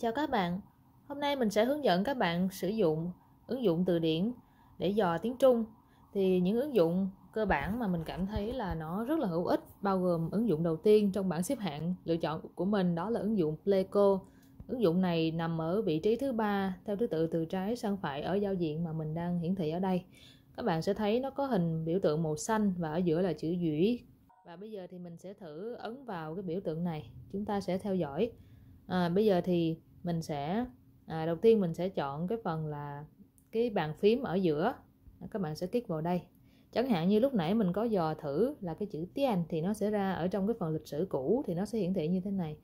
Chào các bạn, hôm nay mình sẽ hướng dẫn các bạn sử dụng ứng dụng từ điển để dò tiếng Trung. Thì những ứng dụng cơ bản mà mình cảm thấy là nó rất là hữu ích bao gồm ứng dụng đầu tiên trong bảng xếp hạng lựa chọn của mình đó là ứng dụng Pleco. Ứng dụng này nằm ở vị trí thứ ba theo thứ tự từ trái sang phải ở giao diện mà mình đang hiển thị ở đây. Các bạn sẽ thấy nó có hình biểu tượng màu xanh và ở giữa là chữ dũy. Và bây giờ thì mình sẽ thử ấn vào cái biểu tượng này. Chúng ta sẽ theo dõi. À, bây giờ thì mình sẽ à, đầu tiên mình sẽ chọn cái phần là cái bàn phím ở giữa à, các bạn sẽ kích vào đây chẳng hạn như lúc nãy mình có dò thử là cái chữ tiền thì nó sẽ ra ở trong cái phần lịch sử cũ thì nó sẽ hiển thị như thế này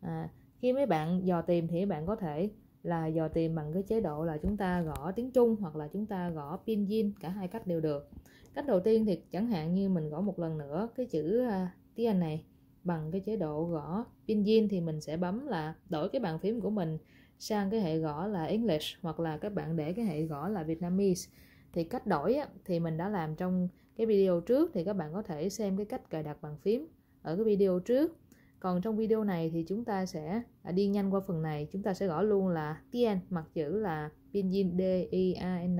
à, khi mấy bạn dò tìm thì bạn có thể là dò tìm bằng cái chế độ là chúng ta gõ tiếng Trung hoặc là chúng ta gõ pinyin cả hai cách đều được cách đầu tiên thì chẳng hạn như mình gõ một lần nữa cái chữ uh, à, tiền này bằng cái chế độ gõ pin thì mình sẽ bấm là đổi cái bàn phím của mình sang cái hệ gõ là English hoặc là các bạn để cái hệ gõ là Vietnamese thì cách đổi á, thì mình đã làm trong cái video trước thì các bạn có thể xem cái cách cài đặt bàn phím ở cái video trước còn trong video này thì chúng ta sẽ à, đi nhanh qua phần này chúng ta sẽ gõ luôn là tien mặt chữ là pinyin d i a n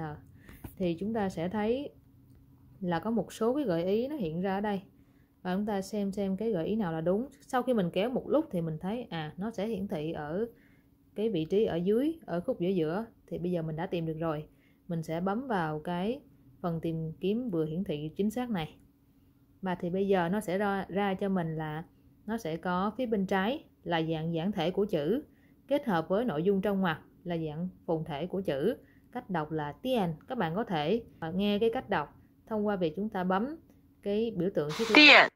thì chúng ta sẽ thấy là có một số cái gợi ý nó hiện ra ở đây và chúng ta xem xem cái gợi ý nào là đúng sau khi mình kéo một lúc thì mình thấy à nó sẽ hiển thị ở cái vị trí ở dưới ở khúc giữa giữa thì bây giờ mình đã tìm được rồi mình sẽ bấm vào cái phần tìm kiếm vừa hiển thị chính xác này mà thì bây giờ nó sẽ ra, ra cho mình là nó sẽ có phía bên trái là dạng giản thể của chữ kết hợp với nội dung trong ngoặc là dạng phồn thể của chữ cách đọc là tiền các bạn có thể nghe cái cách đọc thông qua việc chúng ta bấm cái biểu tượng chiếc tiền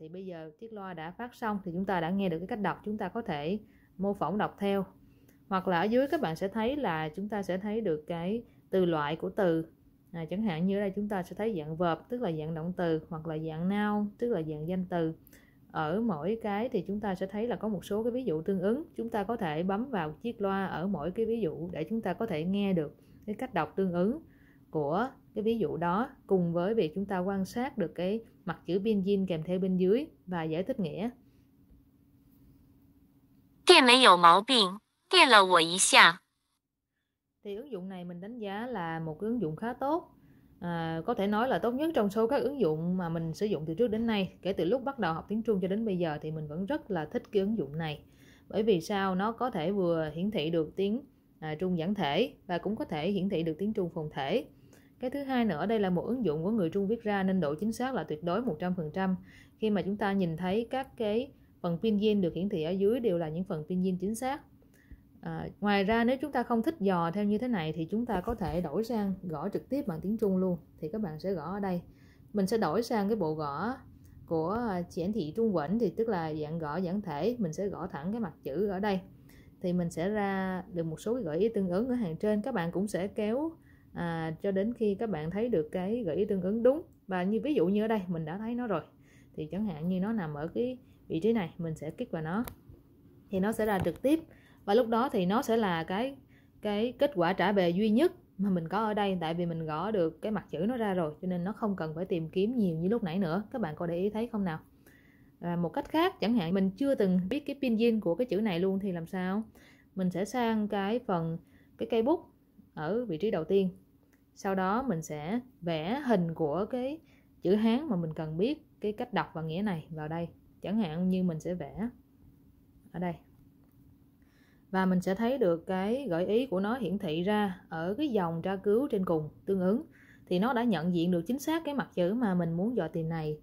thì bây giờ chiếc loa đã phát xong thì chúng ta đã nghe được cái cách đọc chúng ta có thể mô phỏng đọc theo hoặc là ở dưới các bạn sẽ thấy là chúng ta sẽ thấy được cái từ loại của từ à, chẳng hạn như ở đây chúng ta sẽ thấy dạng verb tức là dạng động từ hoặc là dạng noun tức là dạng danh từ ở mỗi cái thì chúng ta sẽ thấy là có một số cái ví dụ tương ứng chúng ta có thể bấm vào chiếc loa ở mỗi cái ví dụ để chúng ta có thể nghe được cái cách đọc tương ứng của cái ví dụ đó cùng với việc chúng ta quan sát được cái mặt chữ benzin kèm theo bên dưới và giải thích nghĩa. Điện máy có mao bệnh, điện là tôi một 下. Thì ứng dụng này mình đánh giá là một ứng dụng khá tốt. À, có thể nói là tốt nhất trong số các ứng dụng mà mình sử dụng từ trước đến nay kể từ lúc bắt đầu học tiếng Trung cho đến bây giờ thì mình vẫn rất là thích cái ứng dụng này bởi vì sao nó có thể vừa hiển thị được tiếng à, Trung giản thể và cũng có thể hiển thị được tiếng Trung phồn thể cái thứ hai nữa đây là một ứng dụng của người Trung viết ra nên độ chính xác là tuyệt đối 100% khi mà chúng ta nhìn thấy các cái phần pin gen được hiển thị ở dưới đều là những phần pin gen chính xác à, ngoài ra nếu chúng ta không thích dò theo như thế này thì chúng ta có thể đổi sang gõ trực tiếp bằng tiếng Trung luôn thì các bạn sẽ gõ ở đây mình sẽ đổi sang cái bộ gõ của hiển thị trung vĩnh thì tức là dạng gõ giản thể mình sẽ gõ thẳng cái mặt chữ ở đây thì mình sẽ ra được một số cái gợi ý tương ứng ở hàng trên các bạn cũng sẽ kéo à, cho đến khi các bạn thấy được cái gợi ý tương ứng đúng và như ví dụ như ở đây mình đã thấy nó rồi thì chẳng hạn như nó nằm ở cái vị trí này mình sẽ kích vào nó thì nó sẽ ra trực tiếp và lúc đó thì nó sẽ là cái cái kết quả trả về duy nhất mà mình có ở đây tại vì mình gõ được cái mặt chữ nó ra rồi cho nên nó không cần phải tìm kiếm nhiều như lúc nãy nữa các bạn có để ý thấy không nào à, một cách khác chẳng hạn mình chưa từng biết cái pinyin của cái chữ này luôn thì làm sao mình sẽ sang cái phần cái cây bút ở vị trí đầu tiên sau đó mình sẽ vẽ hình của cái chữ Hán mà mình cần biết cái cách đọc và nghĩa này vào đây chẳng hạn như mình sẽ vẽ ở đây và mình sẽ thấy được cái gợi ý của nó hiển thị ra ở cái dòng tra cứu trên cùng tương ứng thì nó đã nhận diện được chính xác cái mặt chữ mà mình muốn dò tìm này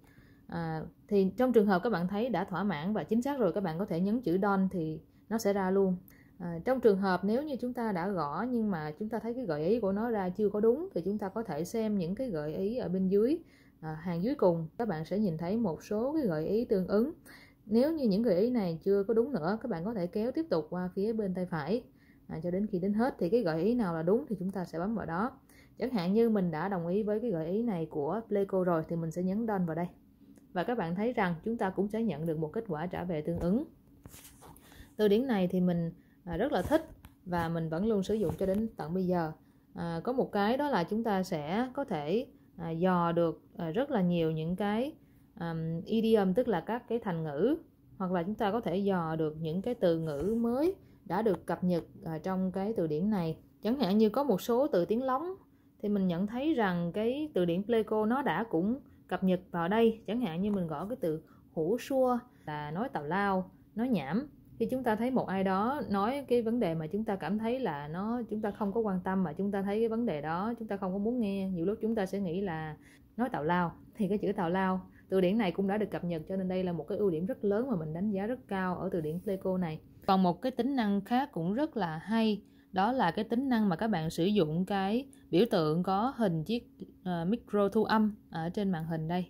à, thì trong trường hợp các bạn thấy đã thỏa mãn và chính xác rồi các bạn có thể nhấn chữ don thì nó sẽ ra luôn À, trong trường hợp nếu như chúng ta đã gõ nhưng mà chúng ta thấy cái gợi ý của nó ra chưa có đúng thì chúng ta có thể xem những cái gợi ý ở bên dưới à, hàng dưới cùng các bạn sẽ nhìn thấy một số cái gợi ý tương ứng nếu như những gợi ý này chưa có đúng nữa các bạn có thể kéo tiếp tục qua phía bên tay phải à, cho đến khi đến hết thì cái gợi ý nào là đúng thì chúng ta sẽ bấm vào đó chẳng hạn như mình đã đồng ý với cái gợi ý này của pleco rồi thì mình sẽ nhấn done vào đây và các bạn thấy rằng chúng ta cũng sẽ nhận được một kết quả trả về tương ứng từ điển này thì mình À, rất là thích và mình vẫn luôn sử dụng cho đến tận bây giờ à, có một cái đó là chúng ta sẽ có thể à, dò được à, rất là nhiều những cái um, idiom tức là các cái thành ngữ hoặc là chúng ta có thể dò được những cái từ ngữ mới đã được cập nhật à, trong cái từ điển này chẳng hạn như có một số từ tiếng lóng thì mình nhận thấy rằng cái từ điển Pleco nó đã cũng cập nhật vào đây chẳng hạn như mình gõ cái từ hủ xua là nói tào lao nói nhảm khi chúng ta thấy một ai đó nói cái vấn đề mà chúng ta cảm thấy là nó chúng ta không có quan tâm mà chúng ta thấy cái vấn đề đó chúng ta không có muốn nghe nhiều lúc chúng ta sẽ nghĩ là nói tào lao thì cái chữ tào lao từ điển này cũng đã được cập nhật cho nên đây là một cái ưu điểm rất lớn mà mình đánh giá rất cao ở từ điển Pleco này còn một cái tính năng khác cũng rất là hay đó là cái tính năng mà các bạn sử dụng cái biểu tượng có hình chiếc uh, micro thu âm ở trên màn hình đây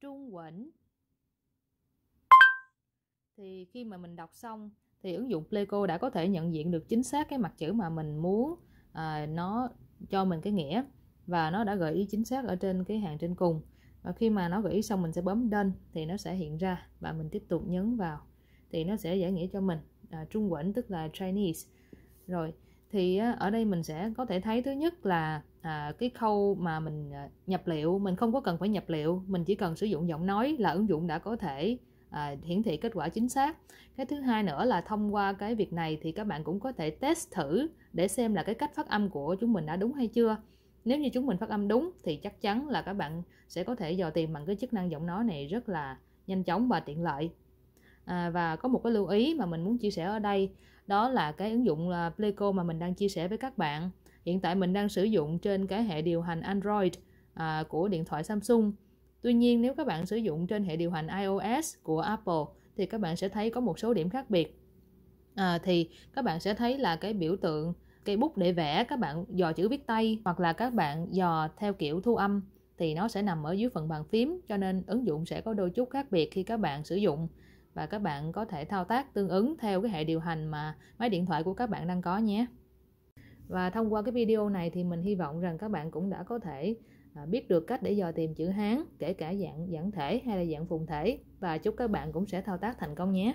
trung quẩn thì khi mà mình đọc xong thì ứng dụng Pleco đã có thể nhận diện được chính xác cái mặt chữ mà mình muốn à, nó cho mình cái nghĩa và nó đã gợi ý chính xác ở trên cái hàng trên cùng và khi mà nó gợi ý xong mình sẽ bấm đơn thì nó sẽ hiện ra và mình tiếp tục nhấn vào thì nó sẽ giải nghĩa cho mình à, trung quẩn tức là Chinese rồi thì ở đây mình sẽ có thể thấy thứ nhất là à, cái khâu mà mình à, nhập liệu mình không có cần phải nhập liệu mình chỉ cần sử dụng giọng nói là ứng dụng đã có thể à, hiển thị kết quả chính xác cái thứ hai nữa là thông qua cái việc này thì các bạn cũng có thể test thử để xem là cái cách phát âm của chúng mình đã đúng hay chưa nếu như chúng mình phát âm đúng thì chắc chắn là các bạn sẽ có thể dò tìm bằng cái chức năng giọng nói này rất là nhanh chóng và tiện lợi à, và có một cái lưu ý mà mình muốn chia sẻ ở đây đó là cái ứng dụng à, Pleco mà mình đang chia sẻ với các bạn hiện tại mình đang sử dụng trên cái hệ điều hành Android à, của điện thoại Samsung Tuy nhiên, nếu các bạn sử dụng trên hệ điều hành iOS của Apple thì các bạn sẽ thấy có một số điểm khác biệt. À, thì các bạn sẽ thấy là cái biểu tượng cây bút để vẽ các bạn dò chữ viết tay hoặc là các bạn dò theo kiểu thu âm thì nó sẽ nằm ở dưới phần bàn phím cho nên ứng dụng sẽ có đôi chút khác biệt khi các bạn sử dụng và các bạn có thể thao tác tương ứng theo cái hệ điều hành mà máy điện thoại của các bạn đang có nhé. Và thông qua cái video này thì mình hy vọng rằng các bạn cũng đã có thể À, biết được cách để dò tìm chữ Hán kể cả dạng giản thể hay là dạng phụng thể và chúc các bạn cũng sẽ thao tác thành công nhé